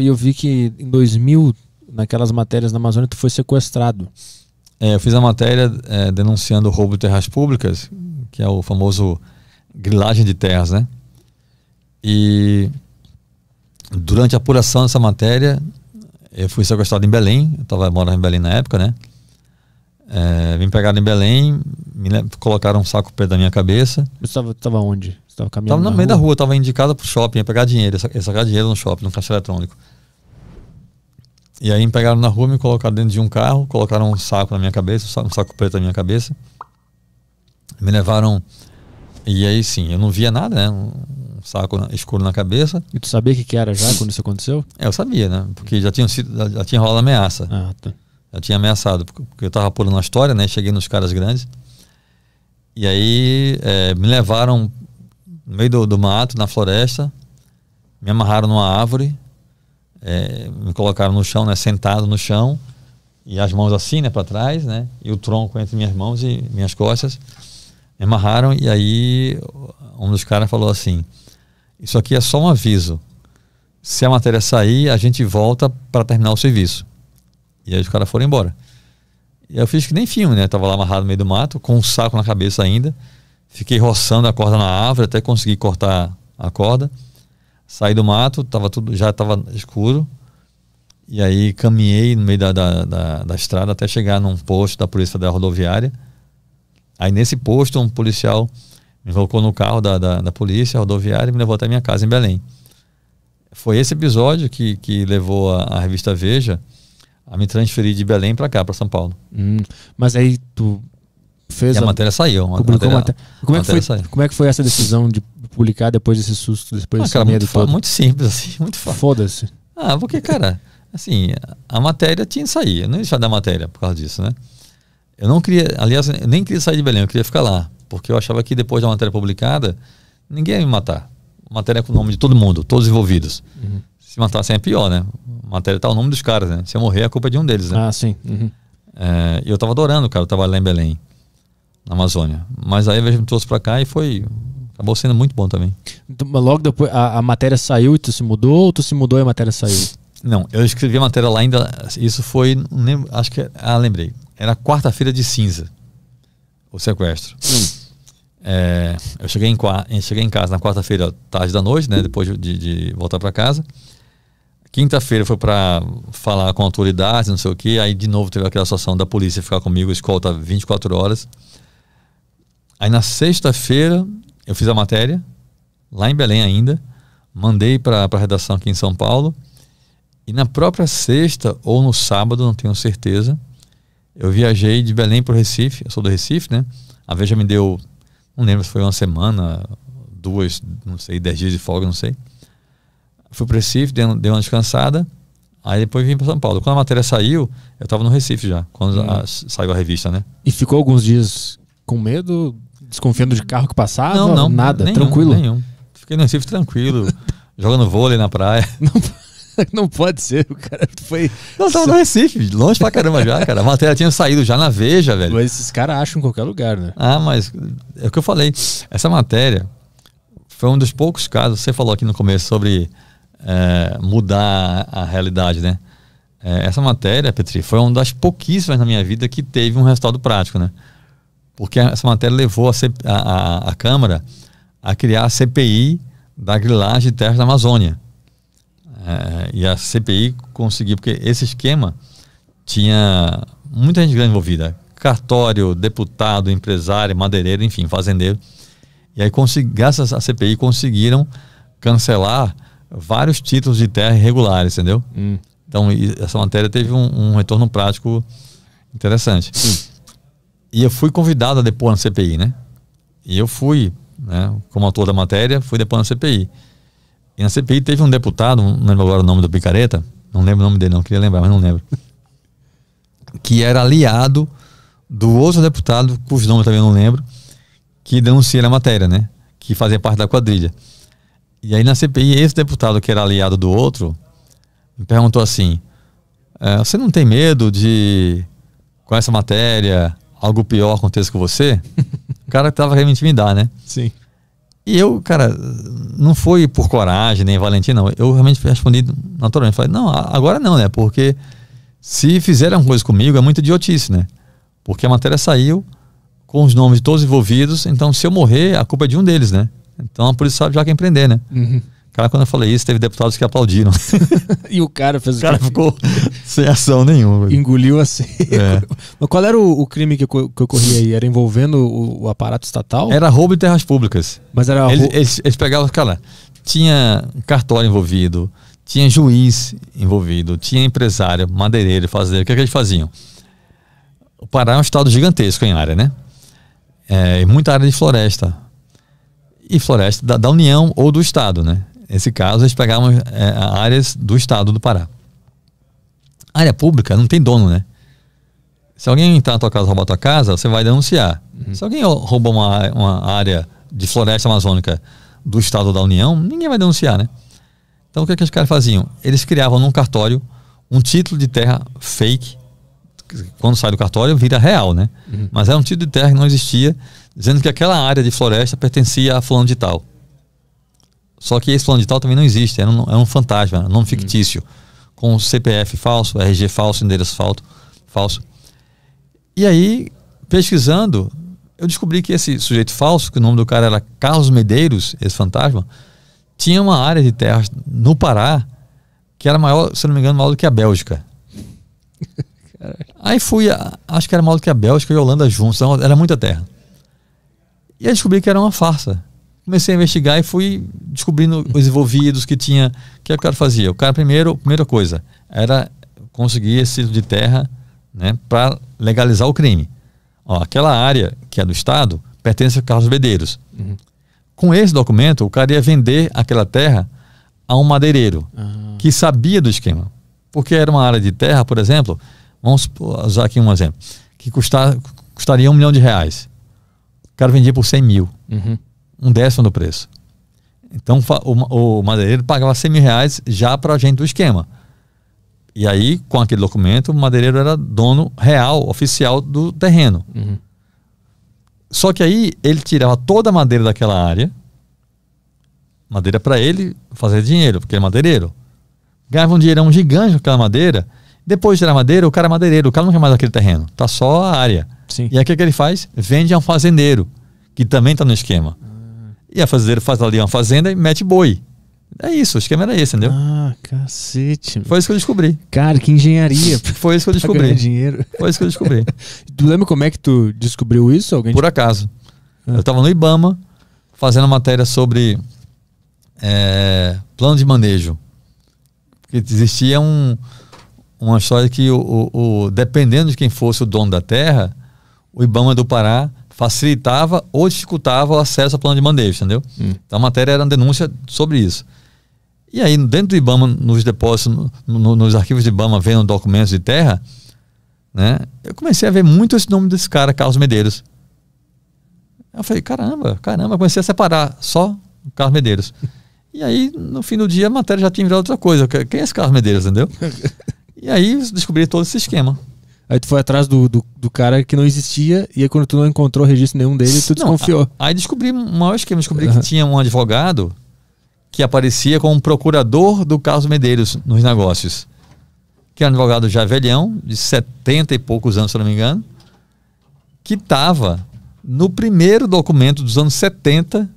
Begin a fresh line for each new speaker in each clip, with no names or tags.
E eu vi que em 2000, naquelas matérias na Amazônia, tu foi sequestrado.
É, eu fiz a matéria é, denunciando o roubo de terras públicas, que é o famoso grilagem de terras, né? E durante a apuração dessa matéria, eu fui sequestrado em Belém, eu tava morando em Belém na época, né? É, vim pegado em Belém, me colocaram um saco perto da minha cabeça. Você estava onde? Estava caminhando. Tava na, na meio rua. da rua, estava indicada para o shopping, ia pegar dinheiro, ia sacar dinheiro no shopping, no caixa eletrônico. E aí me pegaram na rua, me colocaram dentro de um carro, colocaram um saco na minha cabeça, um saco preto na minha cabeça. Me levaram. E aí sim, eu não via nada, né? Um saco escuro na cabeça. E tu sabia o que, que era já quando isso aconteceu? É, eu sabia, né? Porque já tinha, sido, já tinha rolado ameaça. Ah, tá. Já tinha ameaçado, porque eu tava pulando a história, né? Cheguei nos caras grandes. E aí é, me levaram no meio do, do mato, na floresta, me amarraram numa árvore, é, me colocaram no chão, né, sentado no chão, e as mãos assim, né, para trás, né, e o tronco entre minhas mãos e minhas costas. Me amarraram e aí um dos caras falou assim: "Isso aqui é só um aviso. Se a matéria sair, a gente volta para terminar o serviço." E aí os caras foram embora. E eu fiz que nem filme, né? Eu tava lá amarrado no meio do mato, com um saco na cabeça ainda. Fiquei roçando a corda na árvore até conseguir cortar a corda. Saí do mato, tava tudo, já estava escuro. E aí caminhei no meio da, da, da, da estrada até chegar num posto da polícia da rodoviária. Aí nesse posto, um policial me colocou no carro da, da, da, polícia rodoviária e me levou até minha casa em Belém. Foi esse episódio que, que levou a, a revista Veja a me transferir de Belém para cá, para São Paulo. Hum,
mas aí tu fez. E a, a matéria saiu. Publicou a matéria, como, é que foi, saiu. como é que foi essa decisão de publicar depois desse susto, depois ah, desse cara, medo muito, todo? Muito simples, assim, muito fácil. Foda-se.
Ah, porque, cara, assim, a matéria tinha que sair. Eu não ia deixar da matéria por causa disso, né? Eu não queria, aliás, eu nem queria sair de Belém, eu queria ficar lá. Porque eu achava que depois da matéria publicada, ninguém ia me matar. Matéria com o nome de todo mundo, todos envolvidos. Uhum. Se matassem é pior, né? Matéria tá o nome dos caras, né? Se eu morrer, a culpa é de um deles, né? Ah, sim. Uhum. É, eu tava adorando, cara, Eu tava lá em Belém na Amazônia. Mas aí a gente trouxe para cá e foi. Acabou sendo muito bom também.
Então, logo depois, a, a, matéria saiu e tu se mudou ou tu se mudou e a matéria saiu?
Não, eu escrevi a matéria lá ainda. Isso foi. Lembro, acho que. Ah, lembrei. Era quarta-feira de cinza. O sequestro. Hum. É, eu cheguei em, cheguei em casa na quarta-feira, tarde da noite, né? Depois de, de voltar para casa. Quinta-feira foi para falar com autoridades, não sei o que. Aí de novo teve aquela situação da polícia ficar comigo, escolta 24 horas. Aí na sexta-feira eu fiz a matéria, lá em Belém ainda, mandei para a redação aqui em São Paulo. E na própria sexta ou no sábado, não tenho certeza, eu viajei de Belém para o Recife. Eu sou do Recife, né? A Veja me deu, não lembro se foi uma semana, duas, não sei, dez dias de folga, não sei. Fui para o Recife, dei, dei uma descansada. Aí depois vim para São Paulo. Quando a matéria saiu, eu estava no Recife já, quando hum. a, saiu a revista, né?
E ficou alguns dias com medo desconfiando de carro que passava? Não, não. Nada, nenhum, tranquilo? Nenhum.
Fiquei no Recife tranquilo, jogando vôlei na praia. Não, não pode ser, o cara foi. Não, tava no Recife, longe pra caramba já, cara. A matéria tinha saído já na Veja, velho. Mas esses caras acham em qualquer lugar, né? Ah, mas é o que eu falei. Essa matéria foi um dos poucos casos. Você falou aqui no começo sobre é, mudar a realidade, né? É, essa matéria, Petri, foi uma das pouquíssimas na minha vida que teve um resultado prático, né? porque essa matéria levou a, C, a, a, a Câmara a criar a CPI da grilagem de terras da Amazônia. É, e a CPI conseguiu, porque esse esquema tinha muita gente grande envolvida: cartório, deputado, empresário, madeireiro, enfim, fazendeiro. E aí, graças à CPI, conseguiram cancelar vários títulos de terra irregulares, entendeu? Hum. Então, essa matéria teve um, um retorno prático interessante. Hum. E eu fui convidado a depor na CPI, né? E eu fui, né, como autor da matéria, fui depor na CPI. E na CPI teve um deputado, não lembro agora o nome do Picareta, não lembro o nome dele, não queria lembrar, mas não lembro. que era aliado do outro deputado, cujo nome eu também não lembro, que denuncia a matéria, né? Que fazia parte da quadrilha. E aí na CPI, esse deputado que era aliado do outro, me perguntou assim: é, Você não tem medo de, com essa matéria, algo pior aconteça com você, o cara tava querendo me intimidar, né? Sim. E eu, cara, não foi por coragem nem valentia, não. Eu realmente respondi naturalmente. Falei, não, agora não, né? Porque se fizerem alguma coisa comigo é muito idiotice, né? Porque a matéria saiu com os nomes de todos envolvidos, então se eu morrer, a culpa é de um deles, né? Então a polícia sabe já quem prender, né? Uhum. Cara, quando eu falei isso, teve deputados que aplaudiram.
e o cara fez
o, o cara ficou sem ação nenhuma.
Engoliu a assim. É. Mas qual era o, o crime que, que ocorria aí? Era envolvendo o, o, aparato estatal? Era roubo de terras públicas. Mas era eles,
eles, eles, pegavam, cara, tinha cartório envolvido, tinha juiz envolvido, tinha empresário, madeireiro, fazendeiro. O que, é que eles faziam? O Pará é um estado gigantesco em área, né? É, muita área de floresta. E floresta da, da União ou do Estado, né? Nesse caso, eles pegavam é, áreas do estado do Pará. A área pública não tem dono, né? Se alguém entrar na tua casa roubar tua casa, você vai denunciar. Uhum. Se alguém rouba uma, uma área de floresta amazônica do Estado da União, ninguém vai denunciar, né? Então o que, é que os caras faziam? Eles criavam num cartório um título de terra fake. Quando sai do cartório, vira real, né? Uhum. Mas era um título de terra que não existia, dizendo que aquela área de floresta pertencia a fulano de tal. Só que esse plano de tal também não existe, é um, é um fantasma, não um fictício. Com CPF falso, RG falso, endereço falso, falso. E aí, pesquisando, eu descobri que esse sujeito falso, que o nome do cara era Carlos Medeiros, esse fantasma, tinha uma área de terra no Pará que era maior, se não me engano, maior do que a Bélgica. Aí fui, acho que era maior do que a Bélgica e a Holanda juntos, então era muita terra. E aí descobri que era uma farsa comecei a investigar e fui descobrindo os envolvidos que tinha. É o que o cara fazia? O cara, primeiro, primeira coisa, era conseguir esse título de terra né, para legalizar o crime. Ó, aquela área que é do Estado pertence a Carlos vedeiros Uhum. Com esse documento, o cara ia vender aquela terra a um madeireiro uhum. que sabia do esquema. Porque era uma área de terra, por exemplo, vamos usar aqui um exemplo, que custar, custaria um milhão de reais. O cara vendia por 100 mil. Uhum um décimo do preço. Então o, o madeireiro pagava 100 mil reais já para a gente do esquema. E aí, com aquele documento, o madeireiro era dono real, oficial do terreno. Uhum. Só que aí ele tirava toda a madeira daquela área, madeira para ele fazer dinheiro, porque é madeireiro. Ganhava um dinheirão gigante com aquela madeira. Depois de tirar a madeira, o cara é madeireiro, o cara não quer mais aquele terreno, tá só a área. Sim. E aí o que, é que ele faz? Vende a um fazendeiro, que também está no esquema. E a fazendeira faz ali uma fazenda e mete boi. É isso, o esquema era esse, entendeu? Ah, cacete.
Foi isso que eu descobri. Cara, que engenharia. Foi isso que eu descobri. dinheiro. Foi isso que eu descobri. tu lembra como é que tu descobriu isso? Alguém Por
acaso. Ah. Eu estava no Ibama fazendo matéria sobre é, plano de manejo. Porque existia um, uma história que, o, o, o, dependendo de quem fosse o dono da terra, o Ibama do Pará facilitava ou dificultava o acesso ao plano de manejo, entendeu? Hum. Então a matéria era uma denúncia sobre isso. E aí, dentro do IBAMA, nos depósitos, no, no, nos arquivos de IBAMA, vendo documentos de terra, né, eu comecei a ver muito esse nome desse cara, Carlos Medeiros. Eu falei, caramba, caramba, comecei a separar só o Carlos Medeiros. E aí, no fim do dia, a matéria já tinha virado outra coisa. É, Quem é esse Carlos Medeiros, entendeu? e aí, descobri todo esse esquema. Aí tu foi atrás do, do, do, cara que não
existia, e aí quando tu não encontrou registro nenhum dele, tu não, desconfiou.
Aí descobri um maior esquema, descobri uhum. que tinha um advogado que aparecia como procurador do Carlos Medeiros nos negócios. Que era é um advogado já velhão, de 70 e poucos anos, se não me engano, que estava no primeiro documento dos anos 70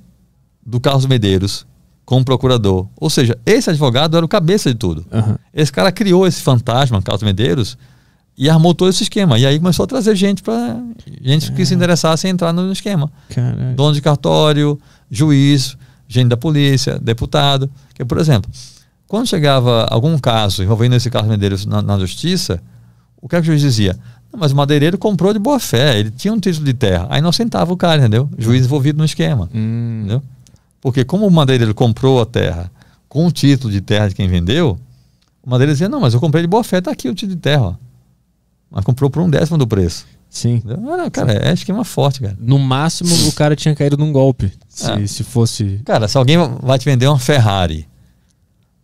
do Carlos Medeiros como procurador. Ou seja, esse advogado era o cabeça de tudo. Uhum. Esse cara criou esse fantasma, Carlos Medeiros, e armou todo esse esquema. E aí começou a trazer gente para gente que se é. interessasse a entrar no esquema. Dono de cartório, juiz, gente da polícia, deputado. Que, por exemplo, quando chegava algum caso envolvendo esse caso Medeiros na, na justiça, o que, é que o juiz dizia? mas o madeireiro comprou de boa fé, ele tinha um título de terra. Aí não sentava o cara, entendeu? Juiz hum. envolvido no esquema. Hum. Entendeu? Porque como o madeireiro comprou a terra com o título de terra de quem vendeu, o madeireiro dizia, não, mas eu comprei de boa fé, tá aqui o título de terra. Ó. Mas comprou por um décimo do preço. Sim. Não, cara, é uma forte, cara. No máximo, o cara tinha caído num golpe. Se, é. se fosse. Cara, se alguém vai te vender uma Ferrari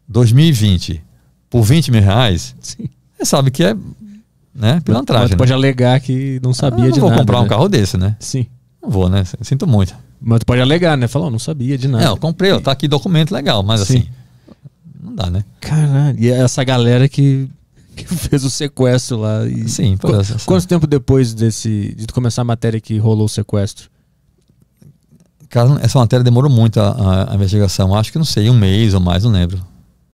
2020 por 20 mil reais, Sim. você sabe que é né, pilantragem. Mas né? pode alegar que não ah, sabia ah, não de nada. vou comprar né? um carro
desse, né? Sim. Não vou, né? Sinto muito. Mas tu pode alegar, né? Falar, oh, não sabia de nada. Não,
comprei, ó, tá aqui documento legal, mas Sim. assim. Não dá, né?
Caralho, e é essa galera que que fez o sequestro lá. E sim, foi essa, Quanto tempo depois desse de começar a matéria que rolou o sequestro?
Cara, essa matéria demorou muito a, a, a investigação. Acho que não sei, um mês ou mais, não lembro.